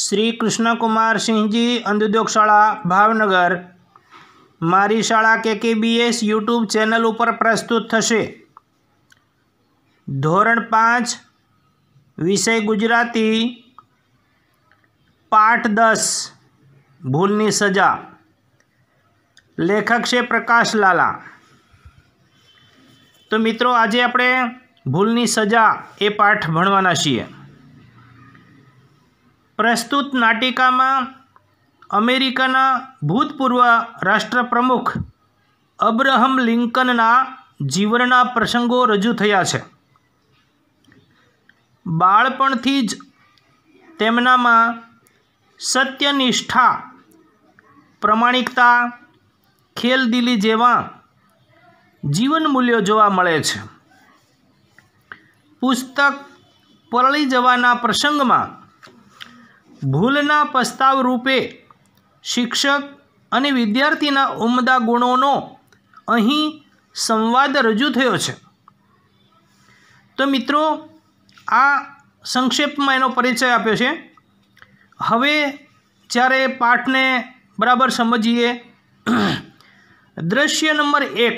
શ્રી કૃષ્ણકુમાર સિંહજી શાળા ભાવનગર મારી શાળા કેકેબીએસ યુટ્યુબ ચેનલ ઉપર પ્રસ્તુત થશે ધોરણ પાંચ વિષય ગુજરાતી પાઠ દસ ભૂલની સજા લેખક છે પ્રકાશ લાલા તો મિત્રો આજે આપણે ભૂલની સજા એ પાઠ ભણવાના છીએ પ્રસ્તુત નાટિકામાં અમેરિકાના ભૂતપૂર્વ રાષ્ટ્રપ્રમુખ અબ્રહમ લિંકનના જીવનના પ્રસંગો રજૂ થયા છે બાળપણથી જ તેમનામાં સત્યનિષ્ઠા પ્રમાણિકતા ખેલદિલી જેવા જીવન મૂલ્યો જોવા મળે છે પુસ્તક પરળી જવાના પ્રસંગમાં ભૂલના પસ્તાવ રૂપે શિક્ષક અને વિદ્યાર્થીના ઉમદા ગુણોનો અહીં સંવાદ રજૂ થયો છે તો મિત્રો આ સંક્ષેપમાં એનો પરિચય આપ્યો છે હવે જ્યારે પાઠને બરાબર સમજીએ દ્રશ્ય નંબર એક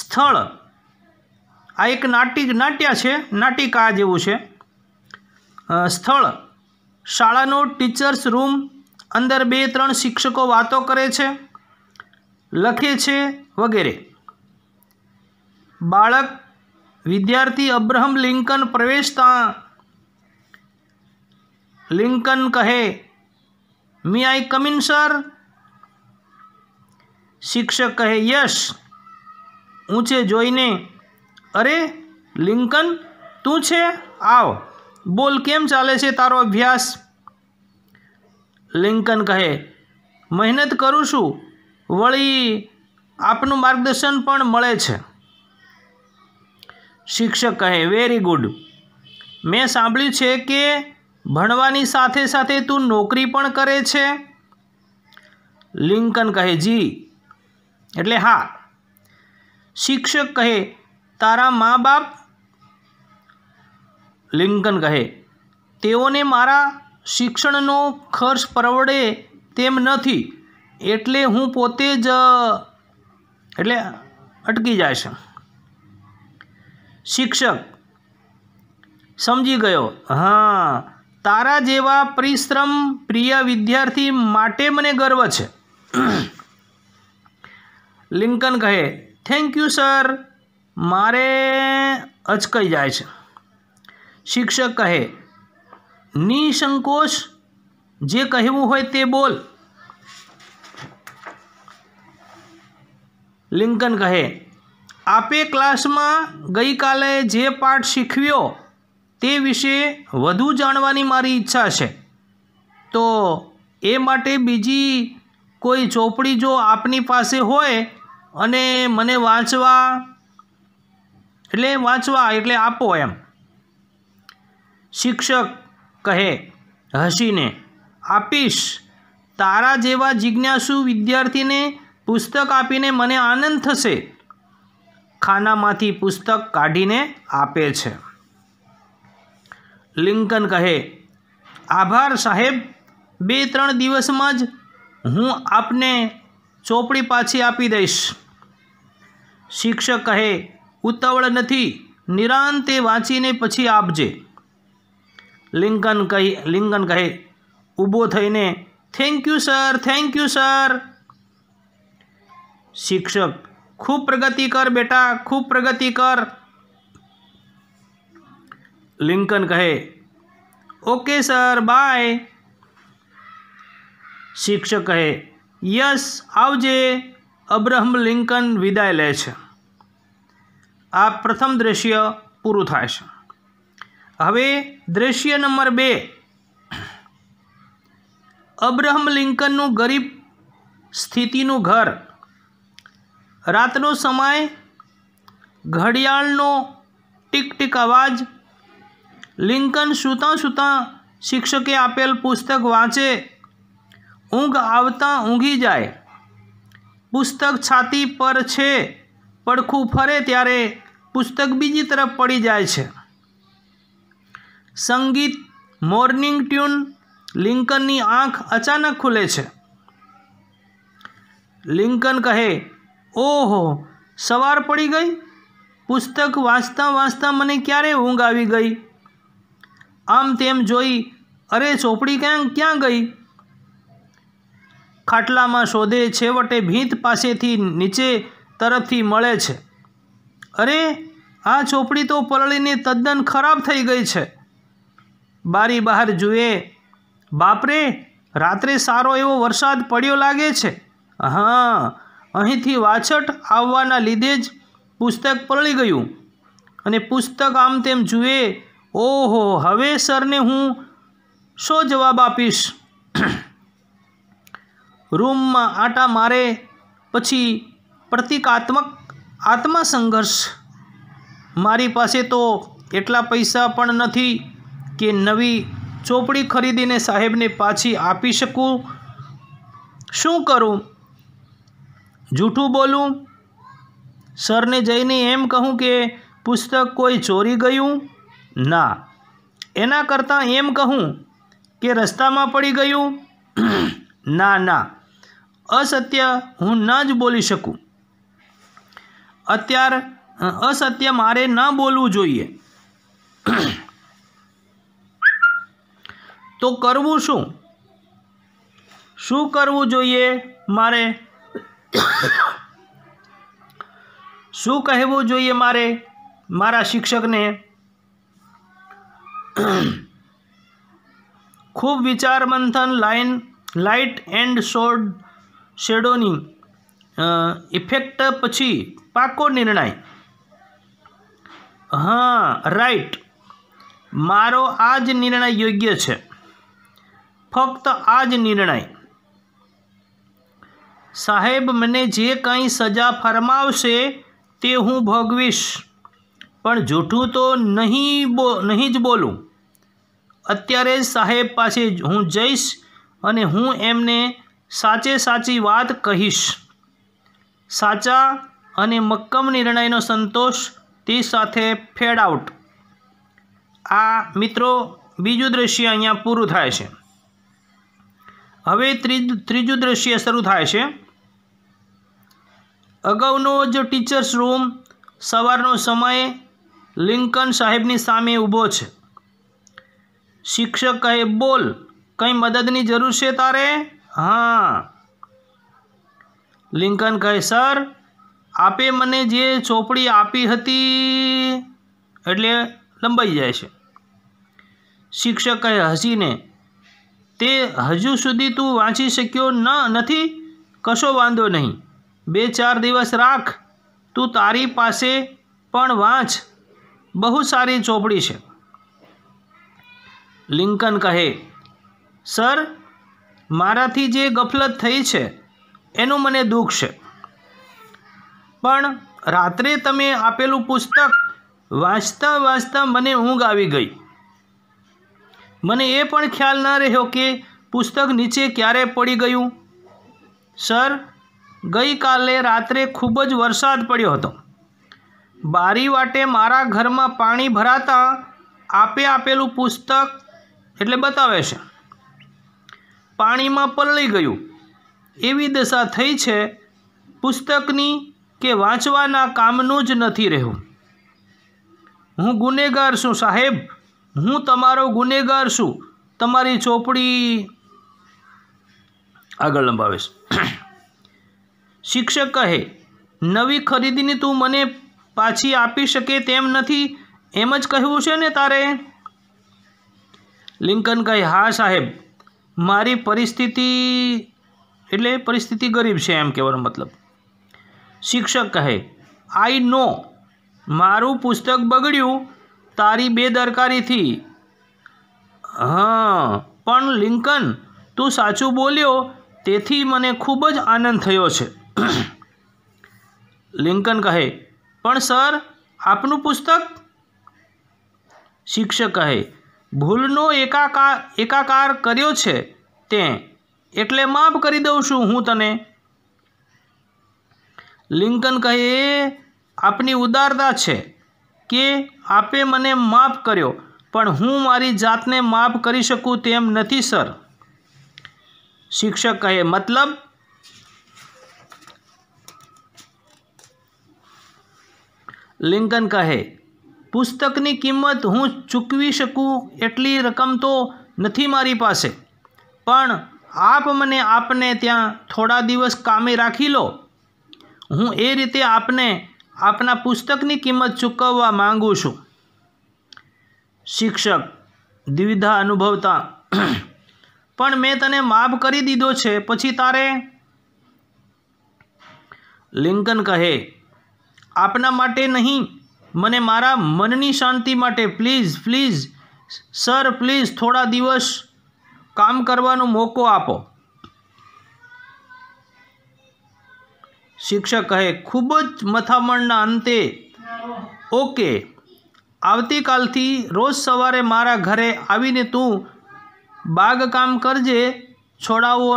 સ્થળ આ એક નાટિક નાટ્ય છે નાટિકા જેવું છે સ્થળ શાળાનો ટીચર્સ રૂમ અંદર બે ત્રણ શિક્ષકો વાતો કરે છે લખે છે વગેરે બાળક વિદ્યાર્થી અબ્રહમ લિંકન પ્રવેશતા લિંકન કહે મી આઈ કમિન સર શિક્ષક કહે યશ ઊંચે જોઈને અરે લિંકન તું છે આવ બોલ કેમ ચાલે છે તારો અભ્યાસ લિંકન કહે મહેનત કરું છું વળી આપનું માર્ગદર્શન પણ મળે છે શિક્ષક કહે વેરી ગુડ મેં સાંભળ્યું છે કે ભણવાની સાથે સાથે તું નોકરી પણ કરે છે લિંકન કહે જી એટલે હા શિક્ષક કહે તારા મા બાપ લિંકન કહે તેઓને મારા શિક્ષણનો ખર્ચ પરવડે તેમ નથી એટલે હું પોતે જ એટલે અટકી જાય છે શિક્ષક સમજી ગયો હા તારા જેવા પરિશ્રમ પ્રિય વિદ્યાર્થી માટે મને ગર્વ છે લિંકન કહે થેન્ક યુ સર મારે અચકાઈ જાય છે શિક્ષક કહે નિસંકોચ જે કહેવું હોય તે બોલ લિંકન કહે આપે ક્લાસમાં ગઈકાલે જે પાઠ શીખવ્યો તે વિશે વધુ જાણવાની મારી ઈચ્છા છે તો એ માટે બીજી કોઈ ચોપડી જો આપની પાસે હોય અને મને વાંચવા એટલે વાંચવા એટલે આપો એમ શિક્ષક કહે હસીને આપીશ તારા જેવા જિજ્ઞાસુ વિદ્યાર્થીને પુસ્તક આપીને મને આનંદ થશે ખાનામાંથી પુસ્તક કાઢીને આપે છે લિંકન કહે આભાર સાહેબ બે ત્રણ દિવસમાં જ હું આપને ચોપડી પાછી આપી દઈશ શિક્ષક કહે ઉતાવળ નથી નિરાંતે વાંચીને પછી આપજે લિંકન કહી લિંકન કહે ઊભો થઈને thank you sir thank you sir શિક્ષક ખૂબ પ્રગતિ કર બેટા ખૂબ પ્રગતિ કર લિંકન કહે ઓકે સર બાય શિક્ષક કહે યસ આવજે અબ્રાહમ લિંકન વિદાય લે છે આ પ્રથમ દ્રશ્ય પૂરું થાય છે હવે દ્રશ્ય નંબર બે અબ્રહમ લિંકનનું ગરીબ સ્થિતિનું ઘર રાતનો સમય ઘડિયાળનો ટીક ટીક અવાજ લિંકન સૂતાં સૂતાં શિક્ષકે આપેલ પુસ્તક વાંચે ઊંઘ આવતા ઊંઘી જાય પુસ્તક છાતી પર છે પડખું ફરે ત્યારે પુસ્તક બીજી તરફ પડી જાય છે સંગીત મોર્નિંગ ટ્યુન લિંકનની આંખ અચાનક ખુલે છે લિંકન કહે ઓહો સવાર પડી ગઈ પુસ્તક વાંચતા વાંચતાં મને ક્યારે ઊંઘ આવી ગઈ આમ તેમ જોઈ અરે ચોપડી ક્યાં ક્યાં ગઈ ખાટલામાં શોધે છેવટે ભીંત પાસેથી નીચે તરફથી મળે છે અરે આ ચોપડી તો પલળીને તદ્દન ખરાબ થઈ ગઈ છે બારી બહાર જુએ બાપરે રાત્રે સારો એવો વરસાદ પડ્યો લાગે છે હા અહીંથી વાછટ આવવાના લીધે જ પુસ્તક પલળી ગયું અને પુસ્તક આમ તેમ જુએ ઓહો હવે સરને હું શો જવાબ આપીશ રૂમમાં આટા મારે પછી પ્રતિકાત્મક આત્મા સંઘર્ષ મારી પાસે તો એટલા પૈસા પણ નથી કે નવી ચોપડી ખરીદીને સાહેબને પાછી આપી શકું શું કરું જૂઠું બોલું સરને જઈને એમ કહું કે પુસ્તક કોઈ ચોરી ગયું ના એના કરતાં એમ કહું કે રસ્તામાં પડી ગયું ના ના અસત્ય હું ન જ બોલી શકું અત્યાર અસત્ય મારે ન બોલવું જોઈએ તો કરવું શું શું કરવું જોઈએ મારે શું કહેવું જોઈએ મારે મારા શિક્ષકને ખૂબ વિચાર મંથન લાઇન લાઇટ એન્ડ શોર્ડ શેડોની ઇફેક્ટ પછી પાકો નિર્ણય હા રાઈટ મારો આ જ નિર્ણય યોગ્ય છે ફક્ત આ જ નિર્ણય સાહેબ મને જે કાંઈ સજા ફરમાવશે તે હું ભોગવીશ પણ જૂઠું તો નહીં બો નહીં જ બોલું અત્યારે સાહેબ પાસે હું જઈશ અને હું એમને સાચે સાચી વાત કહીશ સાચા અને મક્કમ નિર્ણયનો સંતોષ તે સાથે ફેડ આઉટ આ મિત્રો બીજું દ્રશ્ય અહીંયા પૂરું થાય છે હવે ત્રીજું દ્રશ્ય શરૂ થાય છે અગાઉનો જ ટીચર્સ રૂમ સવારનો સમય લિંકન સાહેબની સામે ઊભો છે શિક્ષક કહે બોલ કંઈ મદદની જરૂર છે તારે હા લિંકન કહે સર આપે મને જે ચોપડી આપી હતી એટલે લંબાઈ જાય છે શિક્ષક કહે હસીને તે હજુ સુધી તું વાંચી શક્યો ન નથી કશો વાંધો નહીં બે ચાર દિવસ રાખ તું તારી પાસે પણ વાંચ બહુ સારી ચોપડી છે લિંકન કહે સર મારાથી જે ગફલત થઈ છે એનું મને દુઃખ છે પણ રાત્રે તમે આપેલું પુસ્તક વાંચતા વાંચતા મને ઊંઘ આવી ગઈ મને એ પણ ખ્યાલ ન રહ્યો કે પુસ્તક નીચે ક્યારે પડી ગયું સર ગઈકાલે રાત્રે ખૂબ જ વરસાદ પડ્યો હતો બારી વાટે મારા ઘરમાં પાણી ભરાતા આપે આપેલું પુસ્તક એટલે બતાવે છે પાણીમાં પલળી ગયું એવી દશા થઈ છે પુસ્તકની કે વાંચવાના કામનું જ નથી રહ્યું હું ગુનેગાર છું સાહેબ હું તમારો ગુનેગાર છું તમારી ચોપડી આગળ લંબાવીશ શિક્ષક કહે નવી ખરીદીની તું મને પાછી આપી શકે તેમ નથી એમ જ કહેવું છે ને તારે લિંકન કહે હા સાહેબ મારી પરિસ્થિતિ એટલે પરિસ્થિતિ ગરીબ છે એમ કહેવાનો મતલબ શિક્ષક કહે આઈ નો મારું પુસ્તક બગડ્યું તારી બેદરકારીથી હા પણ લિંકન તું સાચું બોલ્યો તેથી મને ખૂબ જ આનંદ થયો છે લિંકન કહે પણ સર આપનું પુસ્તક શિક્ષક કહે ભૂલનો એકાકાર એકાકાર કર્યો છે તે એટલે માફ કરી દઉં છું હું તને લિંકન કહે આપની ઉદારતા છે કે આપે મને માફ કર્યો પણ હું મારી જાતને માફ કરી શકું તેમ નથી સર શિક્ષક કહે મતલબ લિંકન કહે પુસ્તકની કિંમત હું ચૂકવી શકું એટલી રકમ તો નથી મારી પાસે પણ આપ મને આપને ત્યાં થોડા દિવસ કામે રાખી લો હું એ રીતે આપને આપના પુસ્તકની કિંમત ચૂકવવા માંગુ છું શિક્ષક દ્વિધા અનુભવતા પણ મેં તને માફ કરી દીધો છે પછી તારે લિંકન કહે આપના માટે નહીં મને મારા મનની શાંતિ માટે પ્લીઝ પ્લીઝ સર પ્લીઝ થોડા દિવસ કામ કરવાનો મોકો આપો શિક્ષક કહે ખૂબ જ મથામણના અંતે ઓકે આવતીકાલથી રોજ સવારે મારા ઘરે આવીને તું બાગકામ કરજે છોડાવો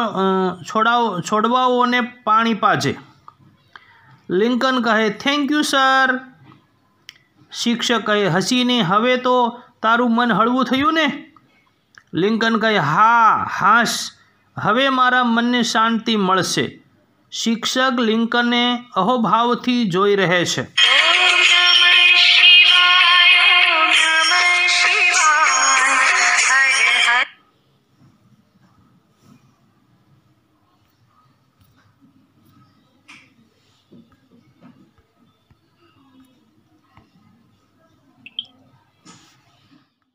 છોડાવો છોડવાઓને પાણી પાજે લિંકન કહે થેન્ક યુ સર શિક્ષક કહે હસીને હવે તો તારું મન હળવું થયું ને લિંકન કહે હા હાશ હવે મારા મનને શાંતિ મળશે શિક્ષક લિંકને અહોભાવથી જોઈ રહે છે